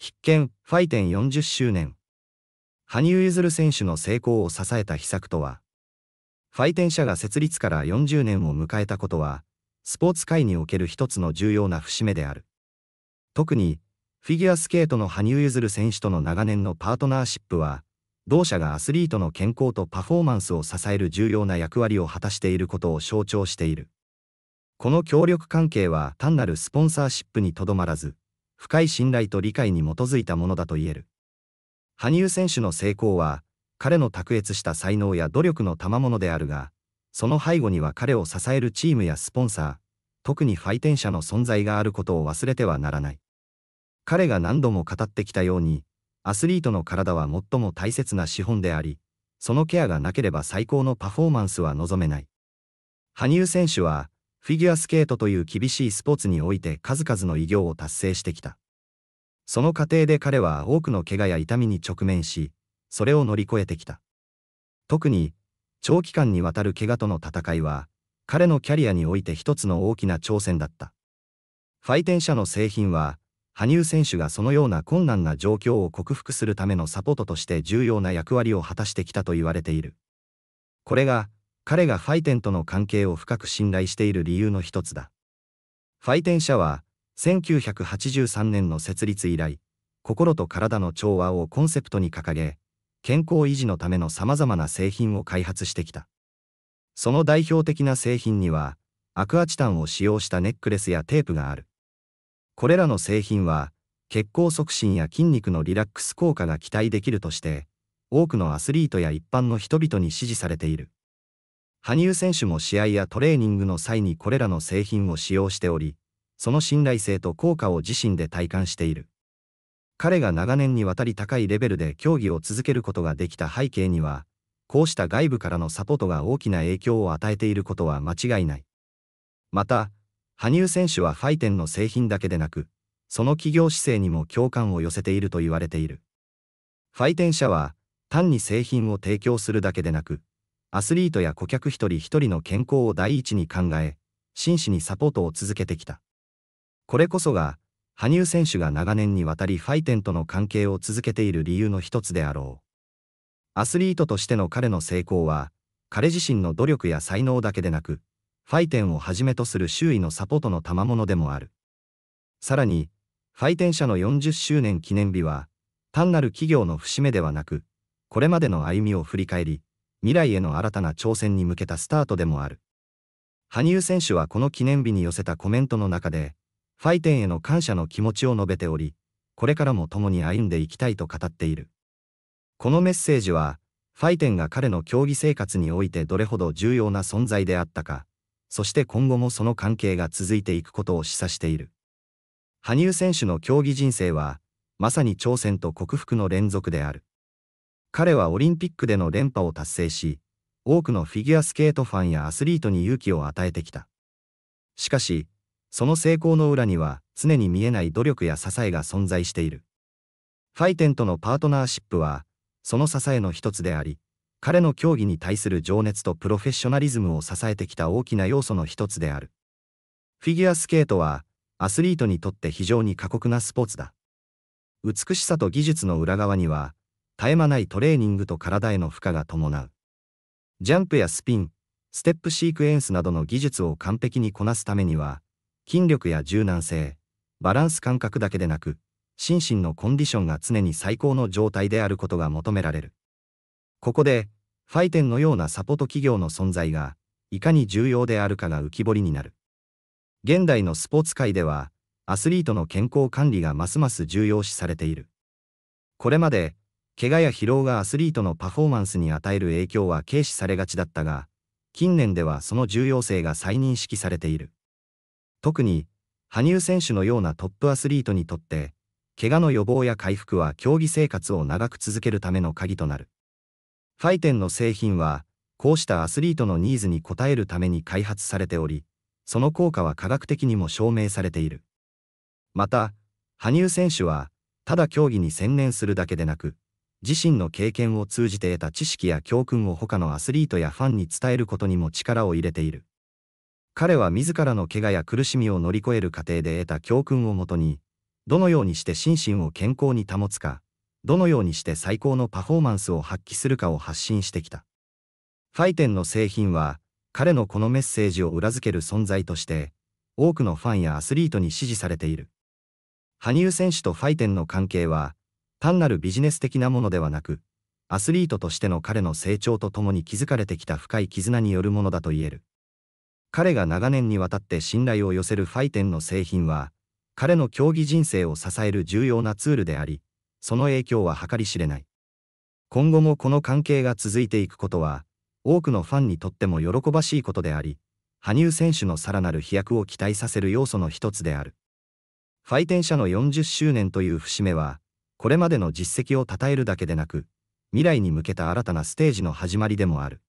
必見、ファイテン40周年。羽生結弦選手の成功を支えた秘策とは、ファイテン社が設立から40年を迎えたことは、スポーツ界における一つの重要な節目である。特に、フィギュアスケートの羽生結弦選手との長年のパートナーシップは、同社がアスリートの健康とパフォーマンスを支える重要な役割を果たしていることを象徴している。この協力関係は単なるスポンサーシップにとどまらず、深い信頼と理解に基づいたものだと言える。羽生選手の成功は、彼の卓越した才能や努力の賜物であるが、その背後には彼を支えるチームやスポンサー、特にファイテン社の存在があることを忘れてはならない。彼が何度も語ってきたように、アスリートの体は最も大切な資本であり、そのケアがなければ最高のパフォーマンスは望めない。羽生選手は、フィギュアスケートという厳しいスポーツにおいて数々の偉業を達成してきた。その過程で彼は多くの怪我や痛みに直面し、それを乗り越えてきた。特に、長期間にわたる怪我との戦いは、彼のキャリアにおいて一つの大きな挑戦だった。ファイテン社の製品は、羽生選手がそのような困難な状況を克服するためのサポートとして重要な役割を果たしてきたと言われている。これが、彼がファイテンとの関係を深く信頼している理由の一つだ。ファイテン社は、1983年の設立以来、心と体の調和をコンセプトに掲げ、健康維持のための様々な製品を開発してきた。その代表的な製品には、アクアチタンを使用したネックレスやテープがある。これらの製品は、血行促進や筋肉のリラックス効果が期待できるとして、多くのアスリートや一般の人々に支持されている。羽生選手も試合やトレーニングの際にこれらの製品を使用しており、その信頼性と効果を自身で体感している。彼が長年にわたり高いレベルで競技を続けることができた背景には、こうした外部からのサポートが大きな影響を与えていることは間違いない。また、羽生選手はファイテンの製品だけでなく、その企業姿勢にも共感を寄せていると言われている。ファイテン社は、単に製品を提供するだけでなく、アスリートや顧客一人一人の健康を第一に考え、真摯にサポートを続けてきた。これこそが、羽生選手が長年にわたりファイテンとの関係を続けている理由の一つであろう。アスリートとしての彼の成功は、彼自身の努力や才能だけでなく、ファイテンをはじめとする周囲のサポートの賜物でもある。さらに、ファイテン社の40周年記念日は、単なる企業の節目ではなく、これまでの歩みを振り返り、未来への新たな挑戦に向けたスタートでもある。羽生選手はこの記念日に寄せたコメントの中で、ファイテンへの感謝の気持ちを述べており、これからも共に歩んでいきたいと語っている。このメッセージは、ファイテンが彼の競技生活においてどれほど重要な存在であったか、そして今後もその関係が続いていくことを示唆している。羽生選手の競技人生は、まさに挑戦と克服の連続である。彼はオリンピックでの連覇を達成し、多くのフィギュアスケートファンやアスリートに勇気を与えてきた。しかし、その成功の裏には常に見えない努力や支えが存在している。ファイテンとのパートナーシップは、その支えの一つであり、彼の競技に対する情熱とプロフェッショナリズムを支えてきた大きな要素の一つである。フィギュアスケートは、アスリートにとって非常に過酷なスポーツだ。美しさと技術の裏側には、絶え間ないトレーニングと体への負荷が伴う。ジャンプやスピン、ステップシークエンスなどの技術を完璧にこなすためには、筋力や柔軟性、バランス感覚だけでなく、心身のコンディションが常に最高の状態であることが求められる。ここで、ファイテンのようなサポート企業の存在が、いかに重要であるかが浮き彫りになる。現代のスポーツ界では、アスリートの健康管理がますます重要視されている。これまで、怪我や疲労がアスリートのパフォーマンスに与える影響は軽視されがちだったが、近年ではその重要性が再認識されている。特に、羽生選手のようなトップアスリートにとって、怪我の予防や回復は競技生活を長く続けるための鍵となる。ファイテンの製品は、こうしたアスリートのニーズに応えるために開発されており、その効果は科学的にも証明されている。また、羽生選手は、ただ競技に専念するだけでなく、自身の経験を通じて得た知識や教訓を他のアスリートやファンに伝えることにも力を入れている。彼は自らの怪我や苦しみを乗り越える過程で得た教訓をもとに、どのようにして心身を健康に保つか、どのようにして最高のパフォーマンスを発揮するかを発信してきた。ファイテンの製品は、彼のこのメッセージを裏付ける存在として、多くのファンやアスリートに支持されている。羽生選手とファイテンの関係は、単なるビジネス的なものではなく、アスリートとしての彼の成長とともに築かれてきた深い絆によるものだと言える。彼が長年にわたって信頼を寄せるファイテンの製品は、彼の競技人生を支える重要なツールであり、その影響は計り知れない。今後もこの関係が続いていくことは、多くのファンにとっても喜ばしいことであり、羽生選手のさらなる飛躍を期待させる要素の一つである。ファイテン社の40周年という節目は、これまでの実績を称えるだけでなく、未来に向けた新たなステージの始まりでもある。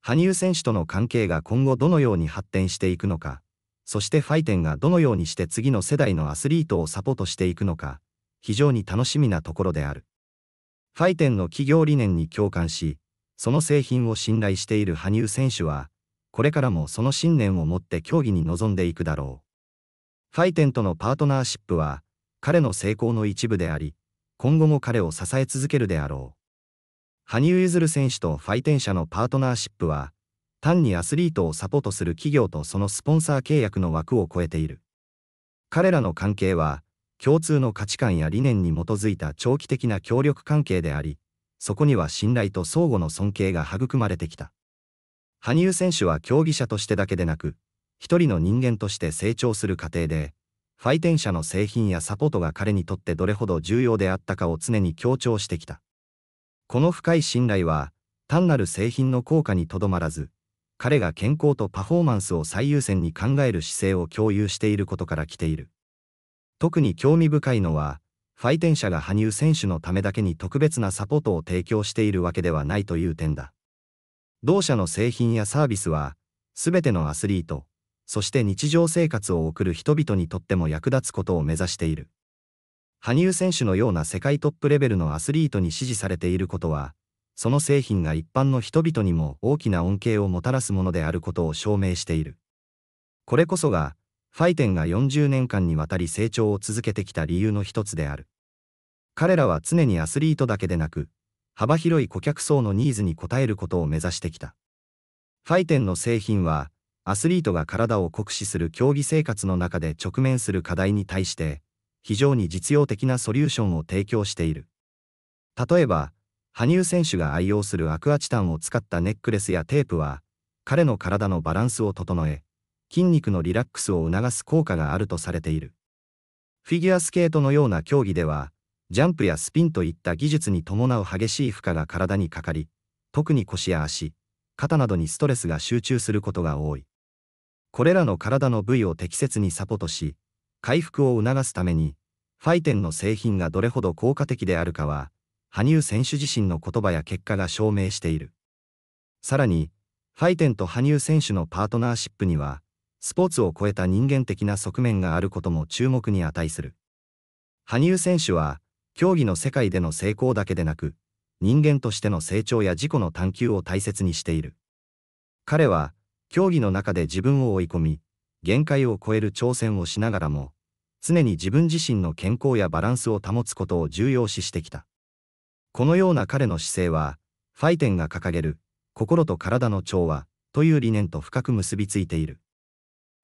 羽生選手との関係が今後どのように発展していくのか、そしてファイテンがどのようにして次の世代のアスリートをサポートしていくのか、非常に楽しみなところである。ファイテンの企業理念に共感し、その製品を信頼している羽生選手は、これからもその信念を持って競技に臨んでいくだろう。ファイテンとのパートナーシップは、彼の成功の一部であり、今後も彼を支え続けるであろう。羽生結弦選手とファイテン社のパートナーシップは、単にアスリートをサポートする企業とそのスポンサー契約の枠を超えている。彼らの関係は、共通の価値観や理念に基づいた長期的な協力関係であり、そこには信頼と相互の尊敬が育まれてきた。羽生選手は競技者としてだけでなく、一人の人間として成長する過程で、ファイテン社の製品やサポートが彼にとってどれほど重要であったかを常に強調してきた。この深い信頼は、単なる製品の効果にとどまらず、彼が健康とパフォーマンスを最優先に考える姿勢を共有していることから来ている。特に興味深いのは、ファイテン社が羽生選手のためだけに特別なサポートを提供しているわけではないという点だ。同社の製品やサービスは、すべてのアスリート、そして日常生活を送る人々にとっても役立つことを目指している。羽生選手のような世界トップレベルのアスリートに支持されていることは、その製品が一般の人々にも大きな恩恵をもたらすものであることを証明している。これこそが、ファイテンが40年間にわたり成長を続けてきた理由の一つである。彼らは常にアスリートだけでなく、幅広い顧客層のニーズに応えることを目指してきた。ファイテンの製品は、アスリートが体を酷使する競技生活の中で直面する課題に対して、非常に実用的なソリューションを提供している。例えば、羽生選手が愛用するアクアチタンを使ったネックレスやテープは、彼の体のバランスを整え、筋肉のリラックスを促す効果があるとされている。フィギュアスケートのような競技では、ジャンプやスピンといった技術に伴う激しい負荷が体にかかり、特に腰や足、肩などにストレスが集中することが多い。これらの体の部位を適切にサポートし、回復を促すために、ファイテンの製品がどれほど効果的であるかは、羽生選手自身の言葉や結果が証明している。さらに、ファイテンと羽生選手のパートナーシップには、スポーツを超えた人間的な側面があることも注目に値する。羽生選手は、競技の世界での成功だけでなく、人間としての成長や自己の探求を大切にしている。彼は、競技の中で自分を追い込み、限界を超える挑戦をしながらも、常に自分自身の健康やバランスを保つことを重要視してきた。このような彼の姿勢は、ファイテンが掲げる、心と体の調和、という理念と深く結びついている。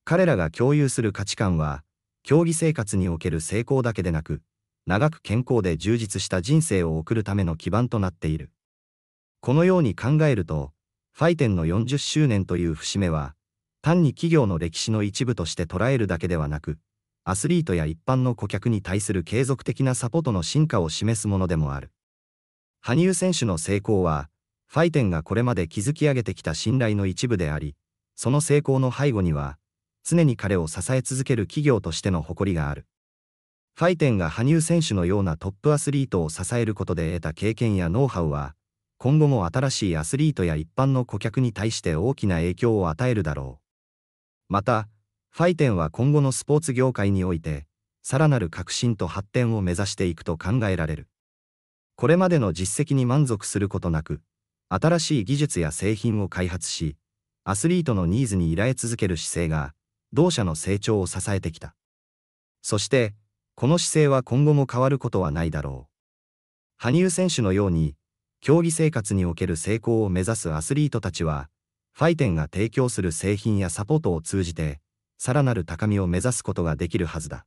彼らが共有する価値観は、競技生活における成功だけでなく、長く健康で充実した人生を送るための基盤となっている。このように考えると、ファイテンの40周年という節目は、単に企業の歴史の一部として捉えるだけではなく、アスリートや一般の顧客に対する継続的なサポートの進化を示すものでもある。羽生選手の成功は、ファイテンがこれまで築き上げてきた信頼の一部であり、その成功の背後には、常に彼を支え続ける企業としての誇りがある。ファイテンが羽生選手のようなトップアスリートを支えることで得た経験やノウハウは、今後も新しいアスリートや一般の顧客に対して大きな影響を与えるだろう。また、ファイテンは今後のスポーツ業界において、さらなる革新と発展を目指していくと考えられる。これまでの実績に満足することなく、新しい技術や製品を開発し、アスリートのニーズに依頼続ける姿勢が、同社の成長を支えてきた。そして、この姿勢は今後も変わることはないだろう。羽生選手のように、競技生活における成功を目指すアスリートたちは、ファイテンが提供する製品やサポートを通じて、さらなる高みを目指すことができるはずだ。